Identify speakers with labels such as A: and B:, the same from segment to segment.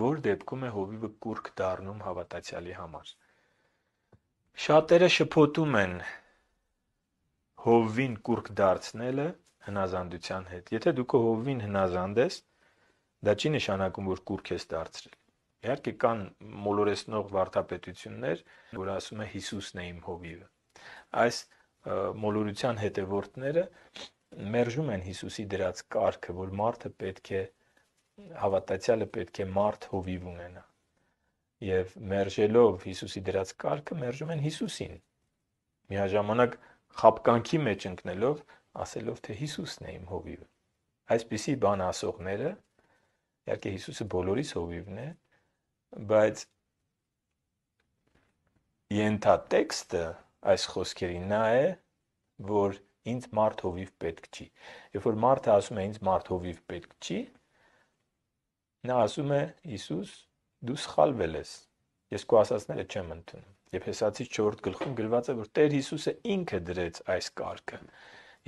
A: Որ դեպքում է հովիվը կուռք դառնում հավատացյալի համար։ Շատերը շփոթում են հովվին կուռք դարձնելը հնազանդության հետ։ Եթե դու քո հովվին հնազանդես, դա չի նշանակում, որ կուռք ես դարձրել։ Իհարկե կան մոլորեսնող վարդապետություններ, որ ասում է Հիսուսն է իմ հովիվը։ Այս մոլորության հետևորդները մերժում են Հիսուսի դրած կարգը, որ մարդը պետք է պետք է հավատացյալը պետք է մարդ հովիվ ունենա։ Եվ մերժելով Հիսուսի դրած կարգը մերժում են Հիսուսին։ Միաժամանակ խապկանքի մեջ ընկնելով ասելով թե Հիսուսն է իմ հովիվը։ Այսպիսի բան ասողները իհարկե Հիսուսը բոլորիս հովիվն է, բայց ենթատեքստը այս խոսքերի նա է, որ ինձ մարդ հովիվ պետք չի։ Երբ որ մարդը ասում է ինձ մարդ հովիվ պետք չի, Նա ասում է Հիսուս, դու սխալվել ես։ Ես քո ասածները չեմ ընդունում։ Եվ Հեսացից 4-րդ գլխում գրված է, որ Տեր Հիսուսը ինքը դրեց այս կարգը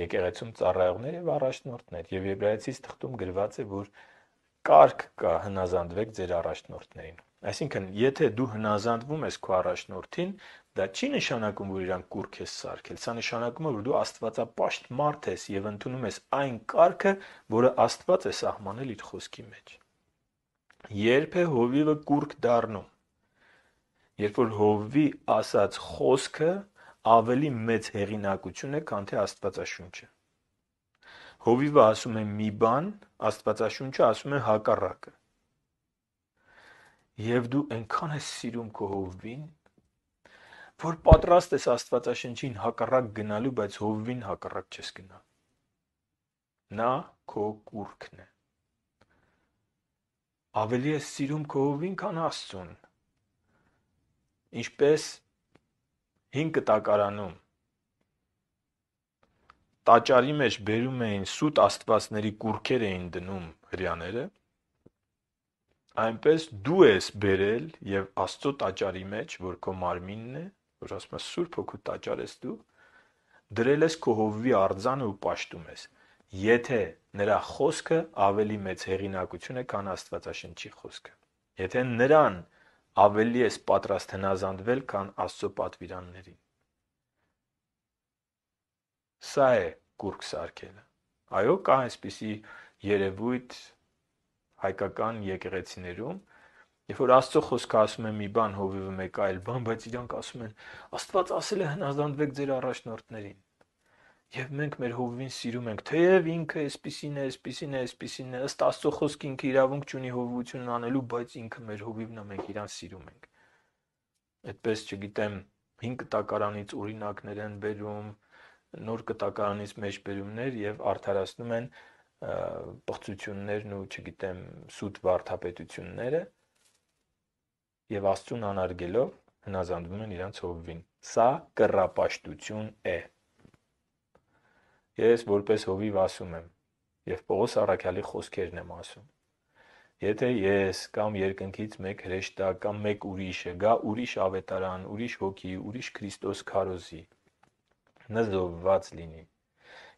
A: եկեղեցում ծառայողներ եւ առաջնորդներ եւ Եբրայեցից թղթում գրված է, որ կարգ կա հնազանդվեք ձեր առաջնորդներին։ Այսինքն, եթե դու հնազանդվում ես քո առաջնորդին, դա չի նշանակում, որ իրան կուրք ես սարքել։ Սա նշանակում է, որ դու աստվածապաշտ մարդ ես եւ ընդունում ես այն կարգը, որը Աստված է սահմանել իր խոսքի մեջ։ Երբ է հովիվը կուրկ դառնում։ Երբ որ հովվի ասած խոսքը ավելի մեծ հեղինակություն է, քան թե Աստվածաշունչը։ Հովիվը ասում է մի բան, Աստվածաշունչը ասում է հակառակը։ Եվ դու այնքան ես սիրում քո հովվին, որ պատրաստ ես Աստվածաշնչին հակառակ գնալու, բայց հովվին հակառակ չես գնա։ Նա քո կուրքն է ավելի ես սիրում քո հովին, քան Աստծուն։ Ինչպես հին կտակարանում տաճարի մեջ բերում էին սուտ աստվածների կուրքեր էին դնում հрьяները այնպես դու ես բերել եւ աստծո տաճարի մեջ որ քո մարմինն է որ ասում է սուրբ հոգու տաճար ես դու դրել ես քո հովվի արձանը ու պաշտում ես եթե նրա խոսքը ավելի մեծ հեղինակություն է, քան Աստվածաշնչի խոսքը։ Եթե նրան ավելի ես պատրաստ հնազանդվել, քան Աստծո պատվիրաններին։ Սա է կուրկ սարքելը։ Այո, կա այսպիսի երևույթ հայկական եկեղեցիներում, Երբ որ Աստծո խոսքը ասում է մի բան, հովիվը մեկ այլ բան, բայց իրանք ասում են Աստված ասել է հնազանդվեք ձեր առաջնորդներին։ Եվ մենք մեր հովվին սիրում ենք, թեև ինքը էսպիսին է, էսպիսին է, էսպիսին է, ըստ Աստծո խոսքի ինքը իրավունք չունի հովվությունն անելու, բայց ինքը մեր հովիվն է, մենք իրան սիրում ենք։ Այդպես, չգիտեմ, 5 կտակարանից օրինակներ են բերում, նոր կտակարանից մեջբերումներ եւ արդարացնում են բղծություններն ու, չգիտեմ, սուտ վարթապետությունները եւ Աստծուն անարգելով հնազանդվում են իրանց հովվին։ Սա կռապաշտություն է։ Ես որպես հովիվ ասում եմ, եւ Պողոս Արաքյալի խոսքերն եմ ասում։ Եթե ես կամ երկնքից մեկ հրեշտա կամ մեկ ուրիշը գա ուրիշ ավետարան, ուրիշ հոգի, ուրիշ Քրիստոս քարոզի նզովված լինի։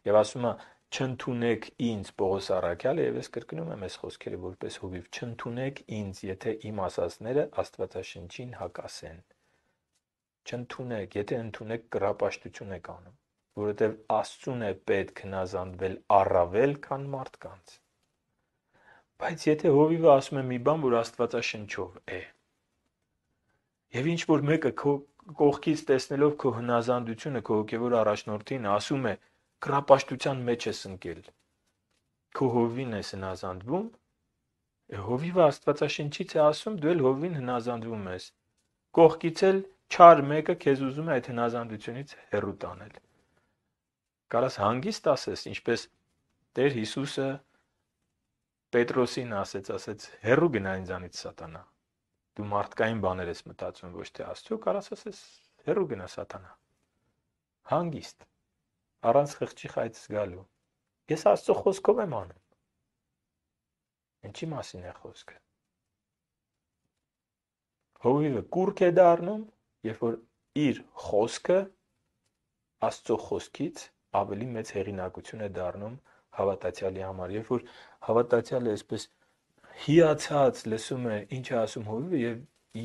A: Եվ ասում է, չընդունեք ինձ Պողոս Արաքյալը եւ ես կրկնում եմ այս խոսքերը որպես հովիվ, չընդունեք ինձ, եթե իմ ասածները Աստվածաշնչին հակասեն։ Չընդունեք, եթե ընդունեք կրապաշտություն եք անում որովհետև Աստծուն է պետք հնազանդվել առավել, քան մարդկանց։ Բայց եթե հովիվը ասում է մի բան, որ Աստվածաշնչով է, եւ ինչ որ մեկը քո կողքից տեսնելով քո հնազանդությունը, քո հոգեվոր առաջնորդին ասում է, կրապաշտության մեջ ես ընկել։ Քո հովին ես հնազանդվում, հովիվը Աստվածաշնչից է ասում, դու էլ հովին հնազանդվում ես։ Կողքից էլ չար մեկը քեզ ուզում է այդ հնազանդությունից հեռու տանել կարաս հանգիստ ասես, ինչպես Տեր Հիսուսը Պետրոսին ասեց, ասեց հերու գնա ինձանից սատանա։ Դու մարդկային բաներ ես մտածում, ոչ թե Աստծո, կարաս ասես հերու գնա սատանա։ Հանգիստ առանց խղճի խայծ գալու։ Ես Աստծո խոսքով եմ անում։ Ինչի մասին է խոսքը։ Հովիվը կուրք է դառնում, երբ որ իր խոսքը Աստծո խոսքից ավելի մեծ հեղինակություն է դառնում հավատացյալի համար, երբ որ հավատացյալը այսպես հիացած լսում է ինչ է ասում հովիվը եւ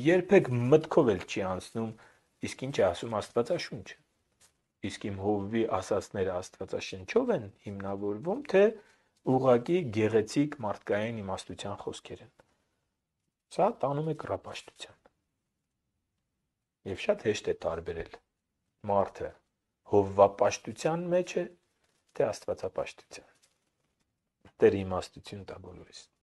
A: երբեք մտքով էլ չի անցնում իսկ ինչ է ասում Աստվածաշունչը։ Իսկ իմ հովիվի ասածները Աստվածաշնչով են հիմնավորվում, թե ուղակի գեղեցիկ մարդկային իմաստության խոսքեր են։ Սա տանում է կրապաշտության։ Եվ շատ հեշտ է տարբերել մարդը հովվապաշտության մեջ է, թե աստվածապաշտության։ Տեր իմաստություն տա բոլորիս։